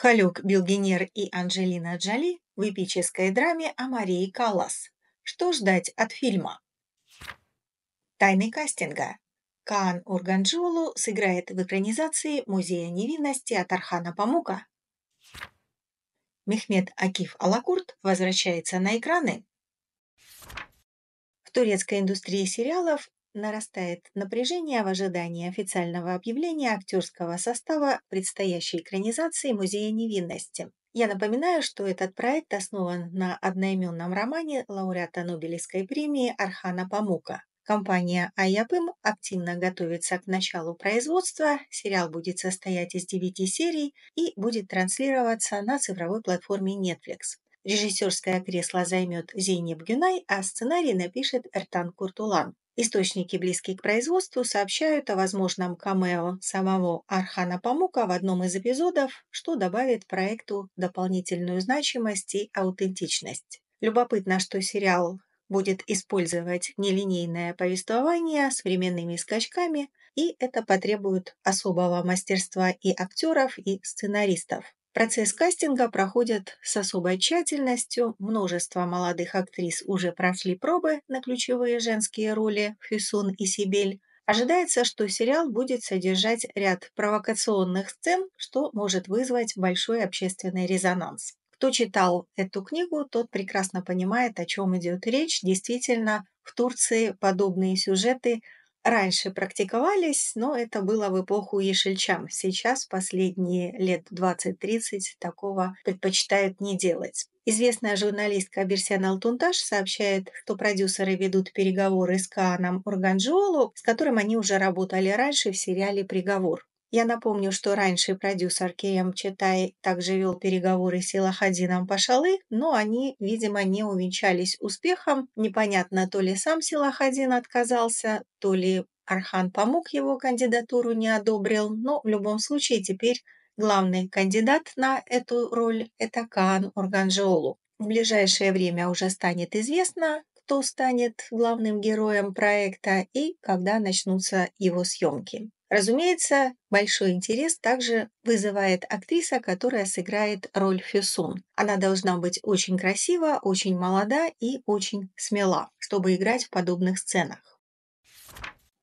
Халюк Билгенер и Анжелина Джоли в эпической драме о Марии Каллас. Что ждать от фильма? Тайны кастинга. Каан Урганджолу сыграет в экранизации «Музея невинности» от Архана Памука. Мехмед Акиф Алакурт возвращается на экраны. В турецкой индустрии сериалов Нарастает напряжение в ожидании официального объявления актерского состава предстоящей экранизации «Музея невинности». Я напоминаю, что этот проект основан на одноименном романе лауреата Нобелевской премии Архана Памука. Компания «Айапым» активно готовится к началу производства, сериал будет состоять из девяти серий и будет транслироваться на цифровой платформе Netflix. Режиссерское кресло займет Зейнеп Гюнай, а сценарий напишет Эртан Куртулан. Источники, близкие к производству, сообщают о возможном камео самого Архана Памука в одном из эпизодов, что добавит проекту дополнительную значимость и аутентичность. Любопытно, что сериал будет использовать нелинейное повествование с временными скачками, и это потребует особого мастерства и актеров, и сценаристов. Процесс кастинга проходит с особой тщательностью, множество молодых актрис уже прошли пробы на ключевые женские роли Хюсун и Сибель. Ожидается, что сериал будет содержать ряд провокационных сцен, что может вызвать большой общественный резонанс. Кто читал эту книгу, тот прекрасно понимает, о чем идет речь. Действительно, в Турции подобные сюжеты – раньше практиковались, но это было в эпоху ешельчам. Сейчас последние лет 20-30 такого предпочитают не делать. Известная журналистка Берсиан Алтунташ сообщает, что продюсеры ведут переговоры с Кааном Урганджиолу, с которым они уже работали раньше в сериале «Приговор». Я напомню, что раньше продюсер Кеем эм Читай также вел переговоры с Силахадином Пашалы, но они, видимо, не увенчались успехом. Непонятно, то ли сам Силахадин отказался, то ли Архан помог его кандидатуру не одобрил, но в любом случае теперь главный кандидат на эту роль – это Каан Урганжиолу. В ближайшее время уже станет известно, кто станет главным героем проекта и когда начнутся его съемки. Разумеется, большой интерес также вызывает актриса, которая сыграет роль Фюсун. Она должна быть очень красива, очень молода и очень смела, чтобы играть в подобных сценах.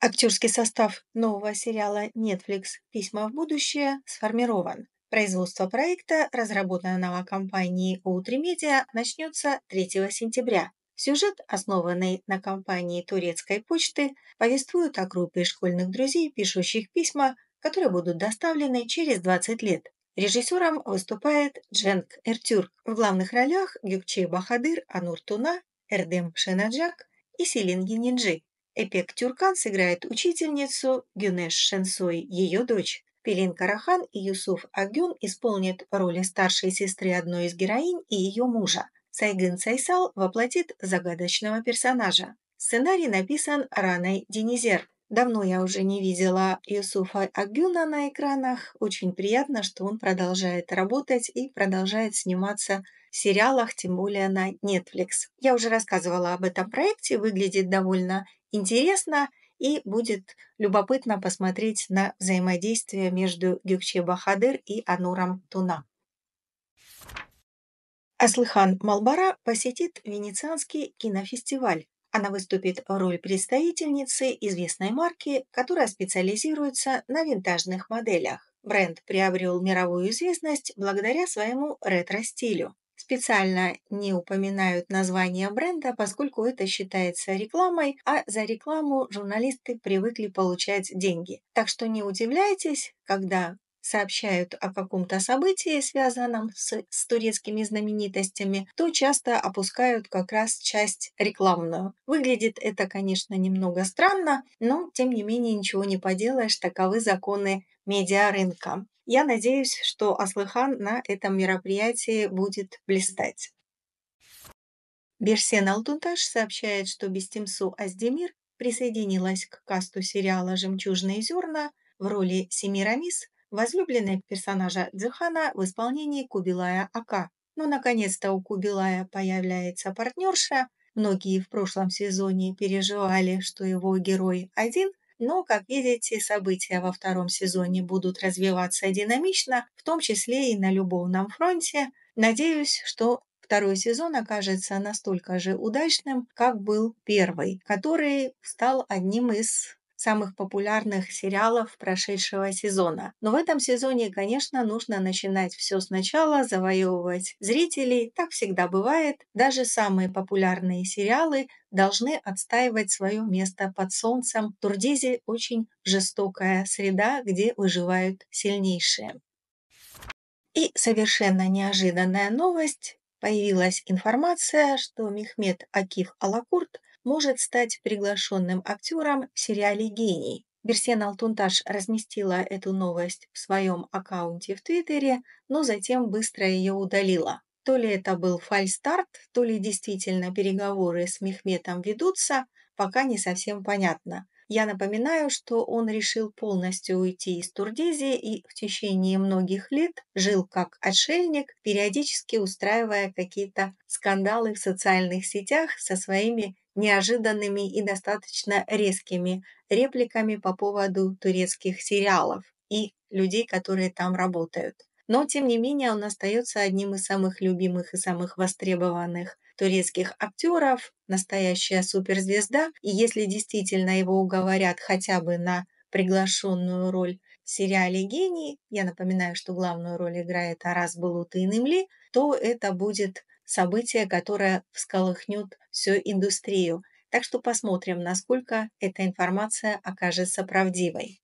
Актерский состав нового сериала Netflix «Письма в будущее» сформирован. Производство проекта, разработанного компанией o Media, начнется 3 сентября, Сюжет, основанный на компании турецкой почты, повествует о группе школьных друзей, пишущих письма, которые будут доставлены через 20 лет. Режиссером выступает Дженк Эртюрк. В главных ролях Гюкче Бахадыр, Анур Туна, Эрдем Шенаджак и Селин Генинджи. Эпек Тюркан сыграет учительницу Гюнеш Шенсой, ее дочь. Пелин Карахан и Юсуф Агюн исполнят роли старшей сестры одной из героинь и ее мужа. Сайгын Сайсал воплотит загадочного персонажа. Сценарий написан Раной Денизер. Давно я уже не видела Юсуфа Агюна на экранах. Очень приятно, что он продолжает работать и продолжает сниматься в сериалах, тем более на Netflix. Я уже рассказывала об этом проекте, выглядит довольно интересно и будет любопытно посмотреть на взаимодействие между Гюкче Бахадыр и Ануром Туна. Аслыхан Малбара посетит Венецианский кинофестиваль. Она выступит в роли представительницы известной марки, которая специализируется на винтажных моделях. Бренд приобрел мировую известность благодаря своему ретро-стилю. Специально не упоминают название бренда, поскольку это считается рекламой, а за рекламу журналисты привыкли получать деньги. Так что не удивляйтесь, когда сообщают о каком-то событии, связанном с, с турецкими знаменитостями, то часто опускают как раз часть рекламную. Выглядит это, конечно, немного странно, но, тем не менее, ничего не поделаешь, таковы законы медиарынка. Я надеюсь, что Аслыхан на этом мероприятии будет блистать. Берсен Алтунташ сообщает, что Бестимсу Аздемир присоединилась к касту сериала «Жемчужные зерна» в роли Семирамис, возлюбленной персонажа Дзюхана в исполнении Кубилая Ака. Но, ну, наконец-то, у Кубилая появляется партнерша. Многие в прошлом сезоне переживали, что его герой один – но, как видите, события во втором сезоне будут развиваться динамично, в том числе и на любовном фронте. Надеюсь, что второй сезон окажется настолько же удачным, как был первый, который стал одним из самых популярных сериалов прошедшего сезона. Но в этом сезоне, конечно, нужно начинать все сначала, завоевывать зрителей. Так всегда бывает. Даже самые популярные сериалы должны отстаивать свое место под солнцем. Турдизе очень жестокая среда, где выживают сильнейшие. И совершенно неожиданная новость. Появилась информация, что Мехмед Акиф Алакурт может стать приглашенным актером в сериале «Гений». Берсен Алтунташ разместила эту новость в своем аккаунте в Твиттере, но затем быстро ее удалила. То ли это был фальстарт, то ли действительно переговоры с Мехметом ведутся, пока не совсем понятно. Я напоминаю, что он решил полностью уйти из Турдези и в течение многих лет жил как отшельник, периодически устраивая какие-то скандалы в социальных сетях со своими неожиданными и достаточно резкими репликами по поводу турецких сериалов и людей, которые там работают. Но, тем не менее, он остается одним из самых любимых и самых востребованных турецких актеров, настоящая суперзвезда. И если действительно его уговорят хотя бы на приглашенную роль в сериале «Гений», я напоминаю, что главную роль играет Арас Балутын Имли, то это будет событие, которое всколыхнет всю индустрию, так что посмотрим, насколько эта информация окажется правдивой.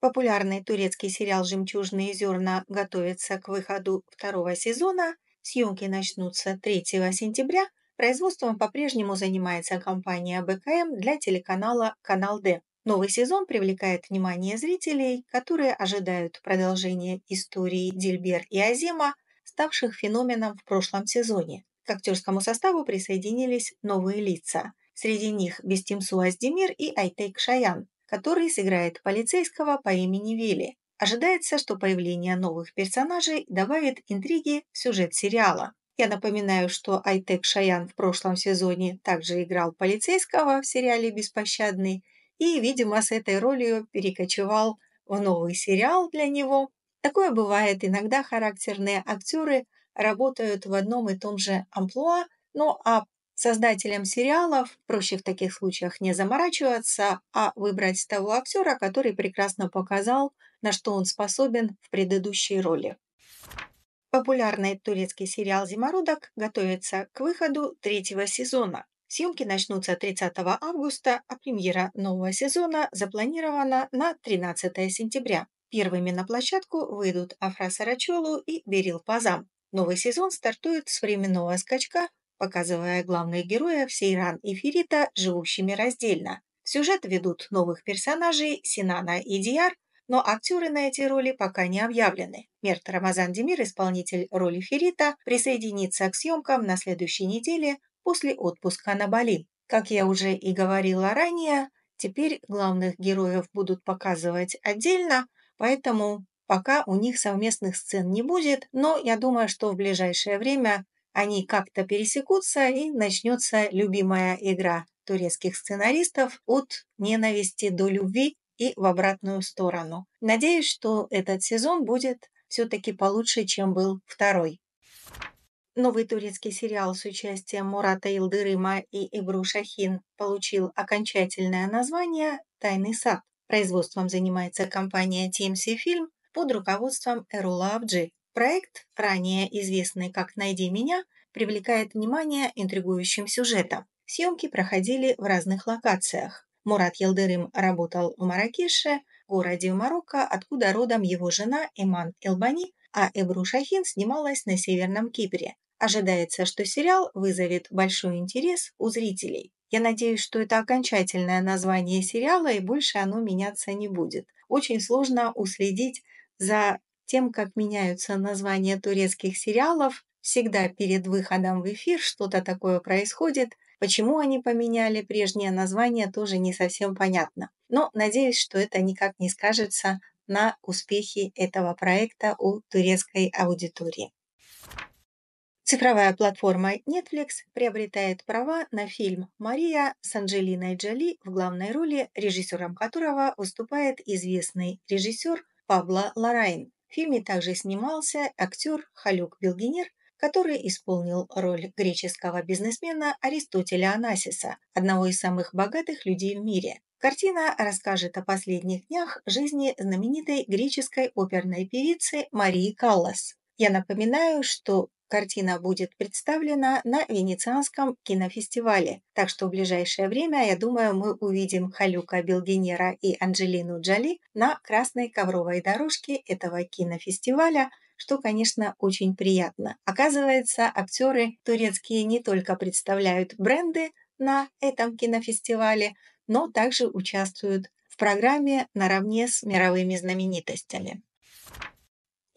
Популярный турецкий сериал «Жемчужные зерна» готовится к выходу второго сезона. Съемки начнутся 3 сентября. Производством по-прежнему занимается компания БКМ для телеканала «Канал Д». Новый сезон привлекает внимание зрителей, которые ожидают продолжения истории Дильбер и Азима, ставших феноменом в прошлом сезоне. К актерскому составу присоединились новые лица. Среди них Бестимсу Аздемир и Айтек Шаян, который сыграет полицейского по имени Вилли. Ожидается, что появление новых персонажей добавит интриги в сюжет сериала. Я напоминаю, что Айтек Шаян в прошлом сезоне также играл полицейского в сериале «Беспощадный» и, видимо, с этой ролью перекочевал в новый сериал для него. Такое бывает, иногда характерные актеры работают в одном и том же амплуа, ну а создателям сериалов проще в таких случаях не заморачиваться, а выбрать того актера, который прекрасно показал, на что он способен в предыдущей роли. Популярный турецкий сериал «Зимородок» готовится к выходу третьего сезона. Съемки начнутся 30 августа, а премьера нового сезона запланирована на 13 сентября. Первыми на площадку выйдут Афра Сарачелу и Берил Пазам. Новый сезон стартует с временного скачка, показывая главных героев Сейран и Ферита живущими раздельно. В сюжет ведут новых персонажей Синана и Диар, но актеры на эти роли пока не объявлены. Мерт Рамазан Демир, исполнитель роли Ферита, присоединится к съемкам на следующей неделе после отпуска на Бали. Как я уже и говорила ранее, теперь главных героев будут показывать отдельно, поэтому Пока у них совместных сцен не будет, но я думаю, что в ближайшее время они как-то пересекутся и начнется любимая игра турецких сценаристов от ненависти до любви и в обратную сторону. Надеюсь, что этот сезон будет все-таки получше, чем был второй. Новый турецкий сериал с участием Мурата Илдырыма и Ибру Шахин получил окончательное название «Тайный сад». Производством занимается компания TMC Film, под руководством Эрулавджи. Проект, ранее известный как «Найди меня», привлекает внимание интригующим сюжетом. Съемки проходили в разных локациях. Мурат Елдырым работал в Маракеше, городе Марокко, откуда родом его жена Эман Элбани, а Эбру Шахин снималась на Северном Кипре. Ожидается, что сериал вызовет большой интерес у зрителей. Я надеюсь, что это окончательное название сериала, и больше оно меняться не будет. Очень сложно уследить за тем, как меняются названия турецких сериалов, всегда перед выходом в эфир что-то такое происходит. Почему они поменяли прежнее название, тоже не совсем понятно. Но надеюсь, что это никак не скажется на успехе этого проекта у турецкой аудитории. Цифровая платформа Netflix приобретает права на фильм «Мария» с Анджелиной Джоли в главной роли, режиссером которого выступает известный режиссер – Пабло Лорайн. В фильме также снимался актер Халюк Белгинер, который исполнил роль греческого бизнесмена Аристотеля Анасиса, одного из самых богатых людей в мире. Картина расскажет о последних днях жизни знаменитой греческой оперной певицы Марии Каллас. Я напоминаю, что Картина будет представлена на Венецианском кинофестивале, так что в ближайшее время, я думаю, мы увидим Халюка Белгенера и Анджелину Джоли на красной ковровой дорожке этого кинофестиваля, что, конечно, очень приятно. Оказывается, актеры турецкие не только представляют бренды на этом кинофестивале, но также участвуют в программе наравне с мировыми знаменитостями.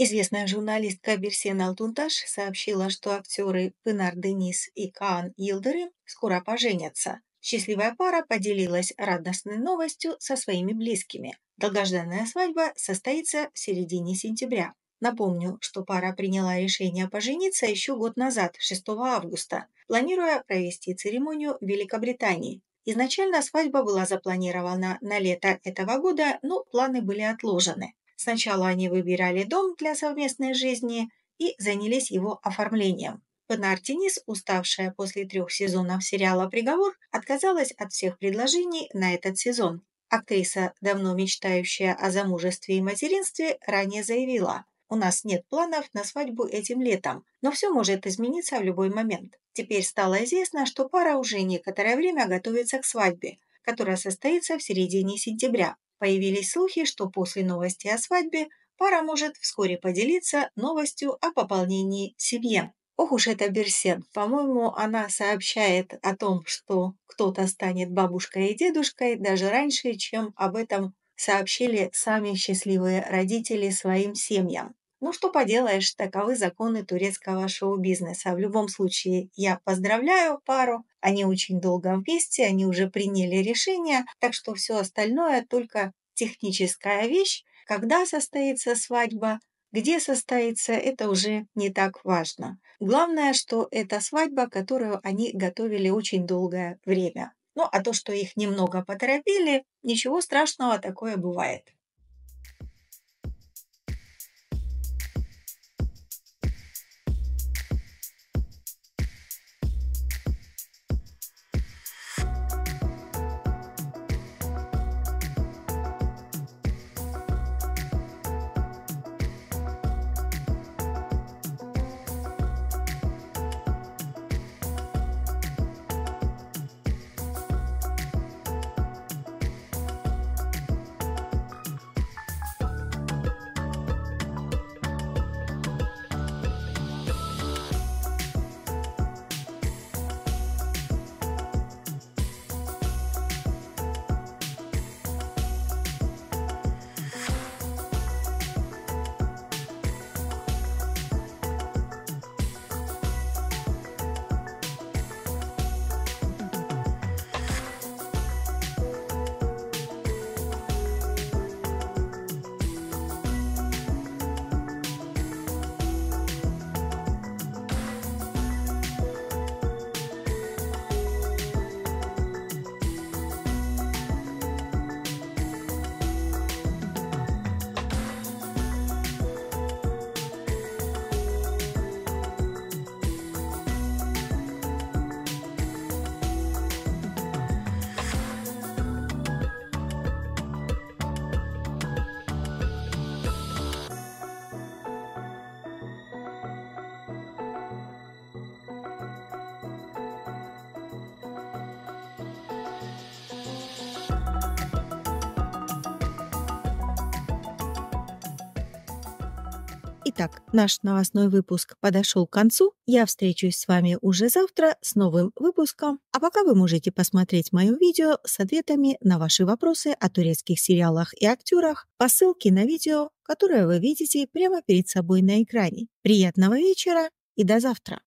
Известная журналистка Берсен Алтунташ сообщила, что актеры Пенар Денис и Каан Йилдерим скоро поженятся. Счастливая пара поделилась радостной новостью со своими близкими. Долгожданная свадьба состоится в середине сентября. Напомню, что пара приняла решение пожениться еще год назад, 6 августа, планируя провести церемонию в Великобритании. Изначально свадьба была запланирована на лето этого года, но планы были отложены. Сначала они выбирали дом для совместной жизни и занялись его оформлением. Панартинис, уставшая после трех сезонов сериала «Приговор», отказалась от всех предложений на этот сезон. Актриса, давно мечтающая о замужестве и материнстве, ранее заявила «У нас нет планов на свадьбу этим летом, но все может измениться в любой момент». Теперь стало известно, что пара уже некоторое время готовится к свадьбе, которая состоится в середине сентября. Появились слухи, что после новости о свадьбе пара может вскоре поделиться новостью о пополнении семьи. Ох уж это Берсен. По-моему, она сообщает о том, что кто-то станет бабушкой и дедушкой даже раньше, чем об этом сообщили сами счастливые родители своим семьям. Ну что поделаешь, таковы законы турецкого шоу-бизнеса. В любом случае, я поздравляю пару. Они очень долго вместе, они уже приняли решение, так что все остальное только техническая вещь. Когда состоится свадьба, где состоится, это уже не так важно. Главное, что это свадьба, которую они готовили очень долгое время. Ну а то, что их немного поторопили, ничего страшного такое бывает. Итак, наш новостной выпуск подошел к концу. Я встречусь с вами уже завтра с новым выпуском. А пока вы можете посмотреть мое видео с ответами на ваши вопросы о турецких сериалах и актерах по ссылке на видео, которое вы видите прямо перед собой на экране. Приятного вечера и до завтра!